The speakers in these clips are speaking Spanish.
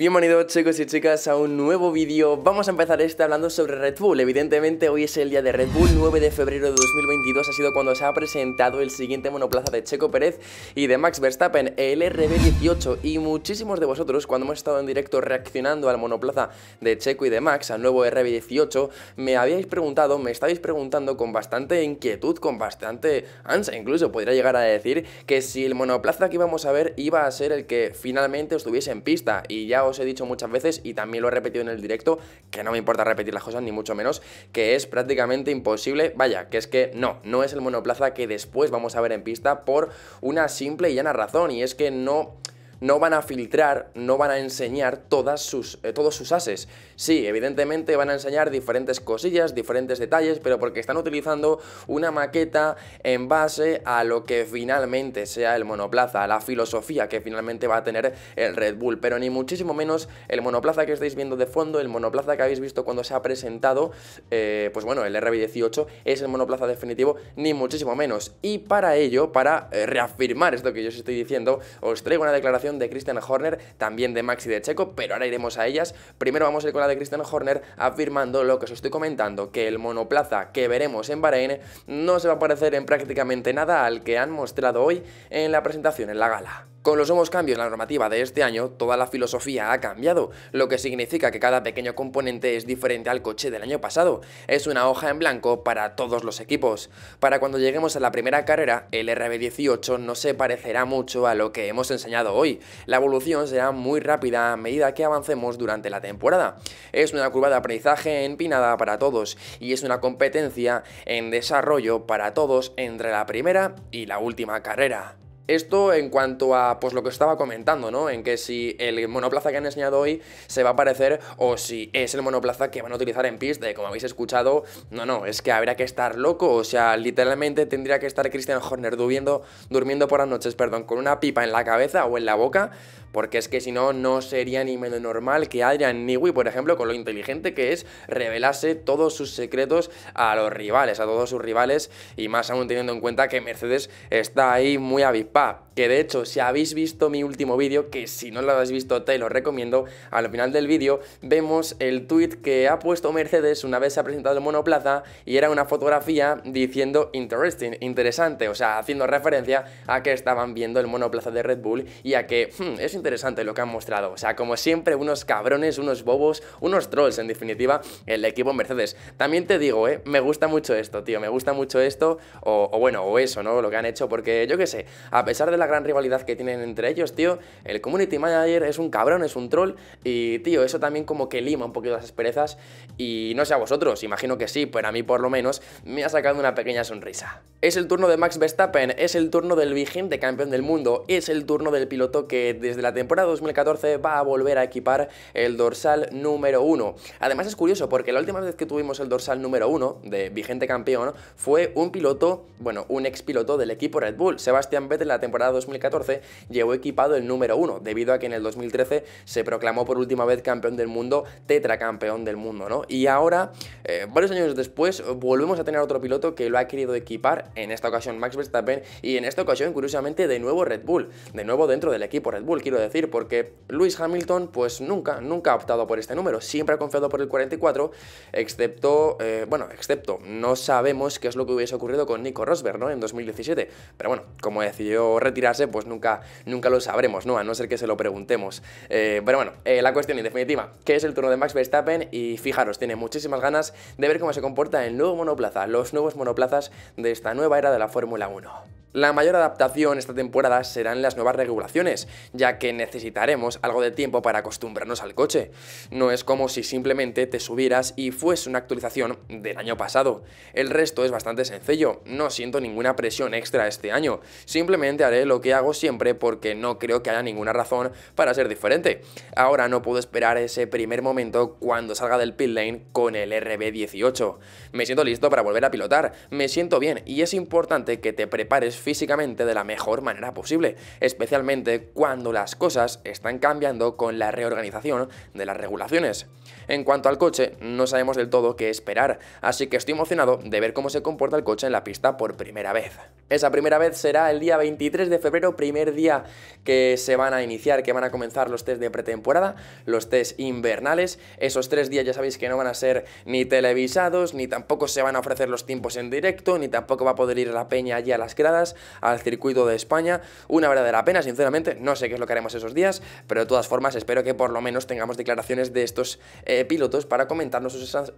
Bienvenidos chicos y chicas a un nuevo vídeo Vamos a empezar este hablando sobre Red Bull Evidentemente hoy es el día de Red Bull 9 de febrero de 2022 ha sido cuando se ha presentado el siguiente monoplaza de Checo Pérez y de Max Verstappen El RB18 y muchísimos de vosotros cuando hemos estado en directo reaccionando al monoplaza de Checo y de Max Al nuevo RB18 me habíais preguntado, me estáis preguntando con bastante inquietud Con bastante ansia incluso podría llegar a decir Que si el monoplaza que íbamos a ver iba a ser el que finalmente estuviese en pista Y ya os he dicho muchas veces y también lo he repetido en el directo, que no me importa repetir las cosas ni mucho menos, que es prácticamente imposible, vaya, que es que no, no es el monoplaza que después vamos a ver en pista por una simple y llana razón y es que no no van a filtrar, no van a enseñar todas sus, eh, todos sus ases. Sí, evidentemente van a enseñar diferentes cosillas, diferentes detalles, pero porque están utilizando una maqueta en base a lo que finalmente sea el monoplaza, a la filosofía que finalmente va a tener el Red Bull, pero ni muchísimo menos el monoplaza que estáis viendo de fondo, el monoplaza que habéis visto cuando se ha presentado, eh, pues bueno, el RB18 es el monoplaza definitivo, ni muchísimo menos. Y para ello, para eh, reafirmar esto que yo os estoy diciendo, os traigo una declaración de Christian Horner, también de Maxi de Checo, pero ahora iremos a ellas. Primero vamos a ir con la de Christian Horner afirmando lo que os estoy comentando, que el monoplaza que veremos en Bahrein no se va a parecer en prácticamente nada al que han mostrado hoy en la presentación en la gala. Con los nuevos cambios en la normativa de este año, toda la filosofía ha cambiado, lo que significa que cada pequeño componente es diferente al coche del año pasado. Es una hoja en blanco para todos los equipos. Para cuando lleguemos a la primera carrera, el RB18 no se parecerá mucho a lo que hemos enseñado hoy. La evolución será muy rápida a medida que avancemos durante la temporada. Es una curva de aprendizaje empinada para todos y es una competencia en desarrollo para todos entre la primera y la última carrera. Esto en cuanto a pues lo que estaba comentando, ¿no? En que si el monoplaza que han enseñado hoy se va a aparecer o si es el monoplaza que van a utilizar en pista, como habéis escuchado, no, no, es que habría que estar loco, o sea, literalmente tendría que estar Christian Horner durmiendo, durmiendo por las noches, perdón, con una pipa en la cabeza o en la boca, porque es que si no, no sería ni menos normal que Adrian Newey, por ejemplo, con lo inteligente que es, revelase todos sus secretos a los rivales, a todos sus rivales, y más aún teniendo en cuenta que Mercedes está ahí muy avispada pá, que de hecho si habéis visto mi último vídeo, que si no lo habéis visto te lo recomiendo, al final del vídeo vemos el tuit que ha puesto Mercedes una vez se ha presentado el monoplaza y era una fotografía diciendo interesting, interesante, o sea, haciendo referencia a que estaban viendo el monoplaza de Red Bull y a que hmm, es interesante lo que han mostrado, o sea, como siempre unos cabrones, unos bobos, unos trolls en definitiva, el equipo Mercedes. También te digo, eh, me gusta mucho esto, tío, me gusta mucho esto o, bueno, o eso, ¿no? Lo que han hecho porque yo qué sé, a pesar de la gran rivalidad que tienen entre ellos, tío. El community manager es un cabrón, es un troll y, tío, eso también como que lima un poquito las asperezas y no sé a vosotros, imagino que sí, pero a mí por lo menos me ha sacado una pequeña sonrisa. Es el turno de Max Verstappen, es el turno del vigente campeón del mundo, es el turno del piloto que desde la temporada 2014 va a volver a equipar el dorsal número uno. Además es curioso porque la última vez que tuvimos el dorsal número uno de vigente campeón fue un piloto, bueno, un ex piloto del equipo Red Bull, Sebastian Vettel la temporada 2014 llevó equipado el número 1 debido a que en el 2013 se proclamó por última vez campeón del mundo, tetracampeón del mundo, ¿no? Y ahora, eh, varios años después, volvemos a tener otro piloto que lo ha querido equipar, en esta ocasión Max Verstappen, y en esta ocasión, curiosamente, de nuevo Red Bull, de nuevo dentro del equipo Red Bull, quiero decir, porque Lewis Hamilton, pues nunca, nunca ha optado por este número, siempre ha confiado por el 44, excepto, eh, bueno, excepto, no sabemos qué es lo que hubiese ocurrido con Nico Rosberg, ¿no? En 2017, pero bueno, como decidió Reti retirarse, pues nunca, nunca lo sabremos, ¿no? A no ser que se lo preguntemos. Eh, pero bueno, eh, la cuestión en definitiva, que es el turno de Max Verstappen y fijaros, tiene muchísimas ganas de ver cómo se comporta el nuevo monoplaza, los nuevos monoplazas de esta nueva era de la Fórmula 1. La mayor adaptación esta temporada serán las nuevas regulaciones, ya que necesitaremos algo de tiempo para acostumbrarnos al coche. No es como si simplemente te subieras y fuese una actualización del año pasado. El resto es bastante sencillo, no siento ninguna presión extra este año, simplemente haré lo que hago siempre porque no creo que haya ninguna razón para ser diferente. Ahora no puedo esperar ese primer momento cuando salga del pit lane con el RB18. Me siento listo para volver a pilotar, me siento bien y es importante que te prepares físicamente de la mejor manera posible, especialmente cuando las cosas están cambiando con la reorganización de las regulaciones. En cuanto al coche, no sabemos del todo qué esperar, así que estoy emocionado de ver cómo se comporta el coche en la pista por primera vez. Esa primera vez será el día 23 de febrero, primer día que se van a iniciar, que van a comenzar los test de pretemporada, los test invernales. Esos tres días ya sabéis que no van a ser ni televisados, ni tampoco se van a ofrecer los tiempos en directo, ni tampoco va a poder ir la peña allí a las gradas al circuito de España. Una verdadera pena, sinceramente. No sé qué es lo que haremos esos días, pero de todas formas espero que por lo menos tengamos declaraciones de estos eh, pilotos para comentarnos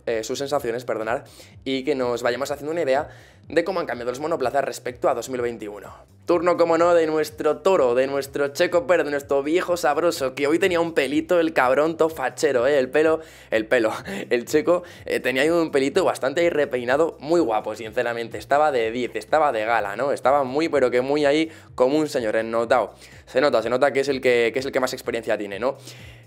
eh, sus, sensaciones perdonar, y que nos vayamos haciendo una idea de cómo han cambiado los monoplazas respecto a 2021. Turno, como no, de nuestro toro, de nuestro Checo perro de nuestro viejo sabroso, que hoy tenía un pelito, el cabrón tofachero, ¿eh? el pelo, el pelo, el Checo eh, tenía ahí un pelito bastante irrepeinado repeinado, muy guapo, sinceramente, estaba de 10, estaba de gala, ¿no? Estaba muy, pero que muy ahí como un señor notado. Se nota, se nota que es el que, es el que más experiencia tiene, ¿no?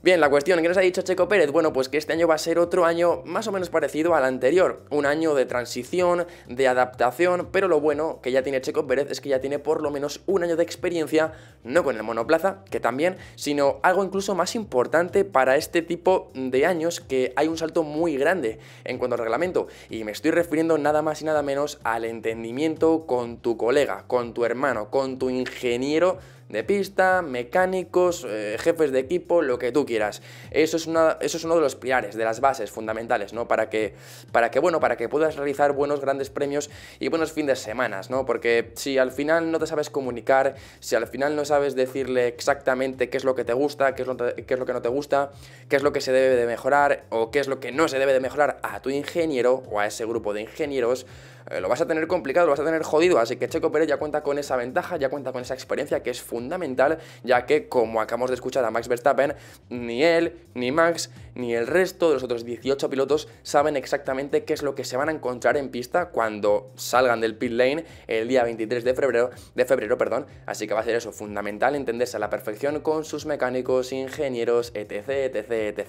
Bien, la cuestión que nos ha dicho Checo Pérez, bueno, pues que este año va a ser otro año más o menos parecido al anterior, un año de transición, de adaptación, pero lo bueno que ya tiene Checo Pérez es que ya tiene por lo menos un año de experiencia, no con el monoplaza, que también, sino algo incluso más importante para este tipo de años que hay un salto muy grande en cuanto al reglamento, y me estoy refiriendo nada más y nada menos al entendimiento con tu colega, con tu hermano, con tu ingeniero de pista, mecánicos, eh, jefes de equipo, lo que tú quieras. Eso es, eso es uno de los pilares, de las bases fundamentales, ¿no? Para que, para que, bueno, para que puedas realizar buenos grandes premios y buenos fines de semana, ¿no? Porque si al final no te sabes comunicar, si al final no sabes decirle exactamente qué es lo que te gusta, qué es lo que no te gusta, qué es lo que se debe de mejorar o qué es lo que no se debe de mejorar a tu ingeniero o a ese grupo de ingenieros, eh, lo vas a tener complicado, lo vas a tener jodido, así que Checo Pérez ya cuenta con esa ventaja, ya cuenta con esa experiencia que es fundamental, ya que como acabamos de escuchar a Max Verstappen, ni él, ni Max, ni el resto de los otros 18 pilotos saben exactamente qué es lo que se van a encontrar en pista cuando salgan del pit lane el día 23 de febrero, de febrero, perdón, así que va a ser eso, fundamental entenderse a la perfección con sus mecánicos, ingenieros, etc, etc, etc.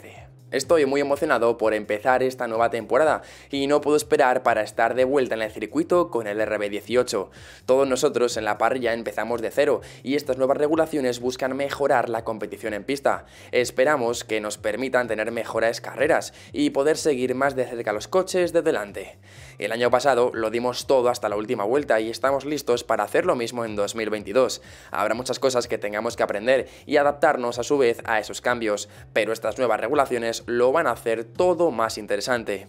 Estoy muy emocionado por empezar esta nueva temporada y no puedo esperar para estar de vuelta en el circuito con el RB18. Todos nosotros en la parrilla empezamos de cero y estas nuevas regulaciones buscan mejorar la competición en pista. Esperamos que nos permitan tener mejores carreras y poder seguir más de cerca los coches de delante. El año pasado lo dimos todo hasta la última vuelta y estamos listos para hacer lo mismo en 2022. Habrá muchas cosas que tengamos que aprender y adaptarnos a su vez a esos cambios, pero estas nuevas regulaciones lo van a hacer todo más interesante.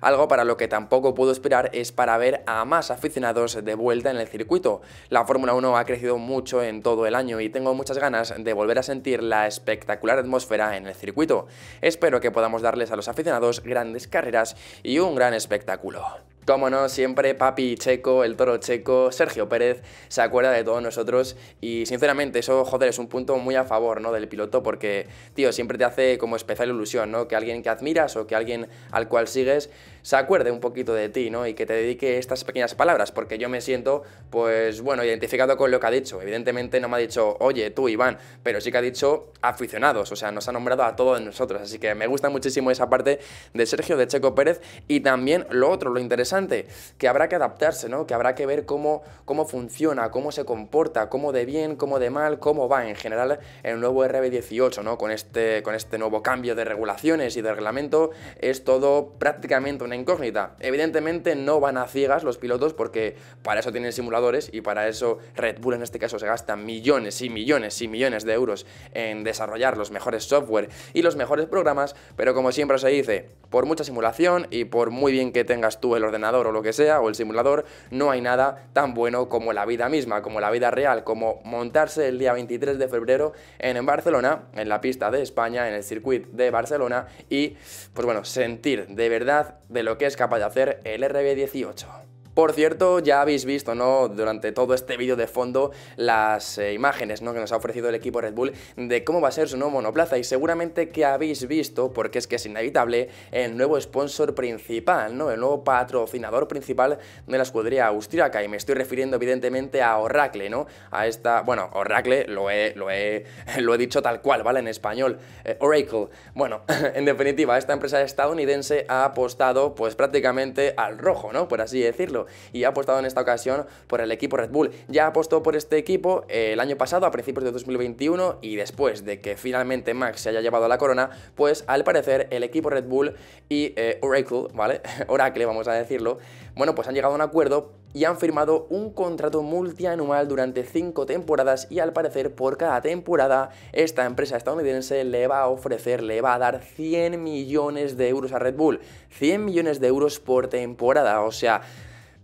Algo para lo que tampoco puedo esperar es para ver a más aficionados de vuelta en el circuito. La Fórmula 1 ha crecido mucho en todo el año y tengo muchas ganas de volver a sentir la espectacular atmósfera en el circuito. Espero que podamos darles a los aficionados grandes carreras y un gran espectáculo. Como no, siempre Papi Checo, el Toro Checo, Sergio Pérez se acuerda de todos nosotros y sinceramente eso, joder, es un punto muy a favor, ¿no? Del piloto porque, tío, siempre te hace como especial ilusión, ¿no? Que alguien que admiras o que alguien al cual sigues se acuerde un poquito de ti, ¿no? Y que te dedique estas pequeñas palabras, porque yo me siento, pues bueno, identificado con lo que ha dicho. Evidentemente no me ha dicho, oye, tú, Iván, pero sí que ha dicho aficionados, o sea, nos ha nombrado a todos nosotros. Así que me gusta muchísimo esa parte de Sergio, de Checo Pérez, y también lo otro, lo interesante, que habrá que adaptarse, ¿no? Que habrá que ver cómo, cómo funciona, cómo se comporta, cómo de bien, cómo de mal, cómo va en general el nuevo RB18, ¿no? Con este, con este nuevo cambio de regulaciones y de reglamento, es todo prácticamente una incógnita. Evidentemente no van a ciegas los pilotos porque para eso tienen simuladores y para eso Red Bull en este caso se gasta millones y millones y millones de euros en desarrollar los mejores software y los mejores programas, pero como siempre se dice, por mucha simulación y por muy bien que tengas tú el ordenador o lo que sea o el simulador, no hay nada tan bueno como la vida misma, como la vida real, como montarse el día 23 de febrero en Barcelona, en la pista de España, en el circuito de Barcelona y pues bueno, sentir de verdad, de de lo que es capaz de hacer el RB18. Por cierto, ya habéis visto, ¿no? Durante todo este vídeo de fondo, las eh, imágenes, ¿no? Que nos ha ofrecido el equipo Red Bull de cómo va a ser su nuevo monoplaza y seguramente que habéis visto, porque es que es inevitable, el nuevo sponsor principal, ¿no? El nuevo patrocinador principal de la escudería Austriaca y me estoy refiriendo evidentemente a Oracle, ¿no? A esta, bueno, Oracle lo he, lo lo he dicho tal cual, ¿vale? En español, eh, Oracle. Bueno, en definitiva, esta empresa estadounidense ha apostado pues prácticamente al rojo, ¿no? Por así decirlo y ha apostado en esta ocasión por el equipo Red Bull. Ya apostó por este equipo eh, el año pasado, a principios de 2021, y después de que finalmente Max se haya llevado la corona, pues al parecer el equipo Red Bull y eh, Oracle, ¿vale? Oracle, vamos a decirlo, bueno, pues han llegado a un acuerdo y han firmado un contrato multianual durante cinco temporadas y al parecer por cada temporada esta empresa estadounidense le va a ofrecer, le va a dar 100 millones de euros a Red Bull. 100 millones de euros por temporada, o sea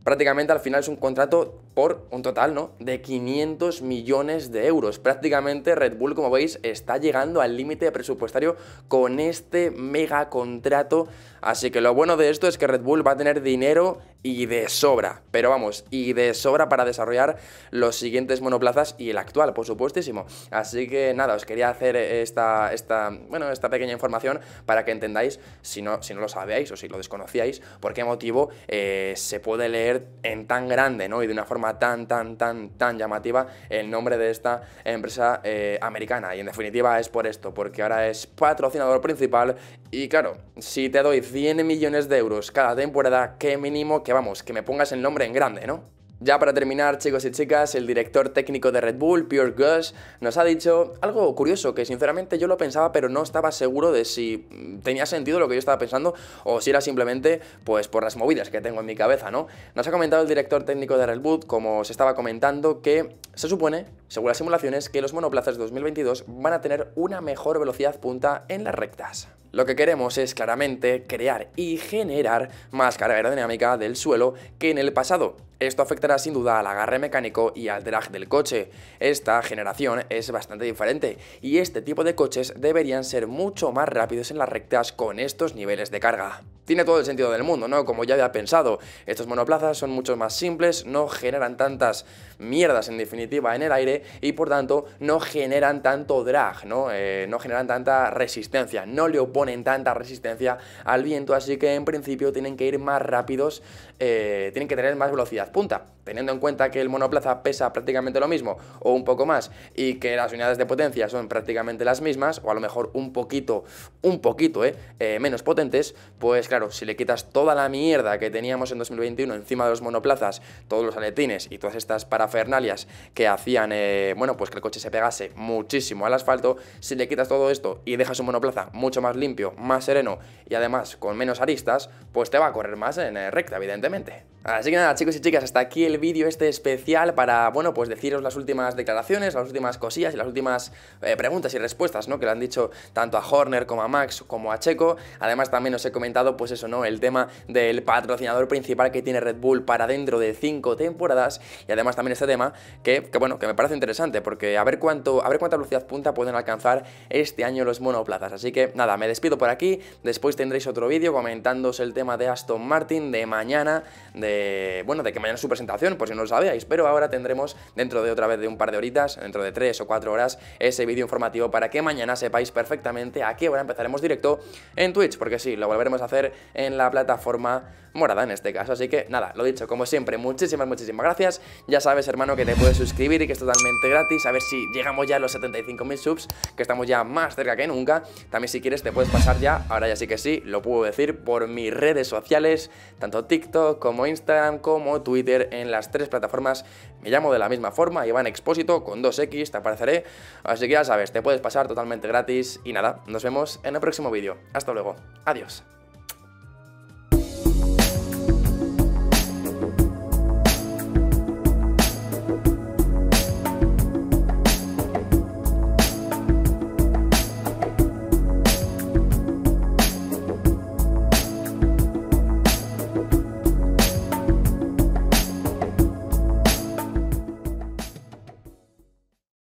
prácticamente al final es un contrato por un total ¿no? de 500 millones de euros. Prácticamente Red Bull, como veis, está llegando al límite presupuestario con este mega contrato. Así que lo bueno de esto es que Red Bull va a tener dinero y de sobra. Pero vamos, y de sobra para desarrollar los siguientes monoplazas y el actual, por supuestísimo. Así que nada, os quería hacer esta, esta, bueno, esta pequeña información para que entendáis, si no, si no lo sabíais o si lo desconocíais, por qué motivo eh, se puede leer en tan grande ¿no? y de una forma tan, tan, tan, tan llamativa el nombre de esta empresa eh, americana. Y en definitiva es por esto, porque ahora es patrocinador principal y claro, si te doy 100 millones de euros cada temporada, que mínimo que vamos, que me pongas el nombre en grande, ¿no? Ya para terminar, chicos y chicas, el director técnico de Red Bull, Pierre Gush, nos ha dicho algo curioso que sinceramente yo lo pensaba, pero no estaba seguro de si tenía sentido lo que yo estaba pensando o si era simplemente pues por las movidas que tengo en mi cabeza, ¿no? Nos ha comentado el director técnico de Red Bull, como se estaba comentando, que se supone, según las simulaciones, que los monoplazas 2022 van a tener una mejor velocidad punta en las rectas. Lo que queremos es claramente crear y generar más carga aerodinámica del suelo que en el pasado. Esto afectará sin duda al agarre mecánico y al drag del coche. Esta generación es bastante diferente y este tipo de coches deberían ser mucho más rápidos en las rectas con estos niveles de carga. Tiene todo el sentido del mundo, ¿no? Como ya había pensado, estos monoplazas son mucho más simples, no generan tantas mierdas en definitiva en el aire y por tanto no generan tanto drag, ¿no? Eh, no generan tanta resistencia, no le oponen en tanta resistencia al viento, así que en principio tienen que ir más rápidos, eh, tienen que tener más velocidad punta teniendo en cuenta que el monoplaza pesa prácticamente lo mismo o un poco más y que las unidades de potencia son prácticamente las mismas o a lo mejor un poquito, un poquito, eh, eh, menos potentes, pues claro, si le quitas toda la mierda que teníamos en 2021 encima de los monoplazas, todos los aletines y todas estas parafernalias que hacían, eh, bueno, pues que el coche se pegase muchísimo al asfalto, si le quitas todo esto y dejas un monoplaza mucho más limpio, más sereno y además con menos aristas, pues te va a correr más en recta, evidentemente. Así que nada, chicos y chicas, hasta aquí el vídeo este especial para, bueno, pues deciros las últimas declaraciones, las últimas cosillas y las últimas eh, preguntas y respuestas, ¿no? Que le han dicho tanto a Horner como a Max como a Checo. Además también os he comentado, pues eso, ¿no? El tema del patrocinador principal que tiene Red Bull para dentro de cinco temporadas y además también este tema que, que bueno, que me parece interesante porque a ver cuánto, a ver cuánta velocidad punta pueden alcanzar este año los monoplazas. Así que nada, me despido por aquí, después tendréis otro vídeo comentándoos el tema de Aston Martin, de mañana, de, bueno, de que mañana su presentación por si no lo sabíais, pero ahora tendremos dentro de otra vez de un par de horitas, dentro de 3 o 4 horas, ese vídeo informativo para que mañana sepáis perfectamente a qué hora empezaremos directo en Twitch, porque sí, lo volveremos a hacer en la plataforma morada en este caso. Así que nada, lo dicho, como siempre, muchísimas, muchísimas gracias. Ya sabes, hermano, que te puedes suscribir y que es totalmente gratis. A ver si llegamos ya a los 75.000 subs, que estamos ya más cerca que nunca. También si quieres te puedes pasar ya, ahora ya sí que sí, lo puedo decir, por mis redes sociales, tanto TikTok como Instagram como Twitter, en las tres plataformas me llamo de la misma forma, en Expósito, con 2X, te apareceré. Así que ya sabes, te puedes pasar totalmente gratis. Y nada, nos vemos en el próximo vídeo. Hasta luego. Adiós.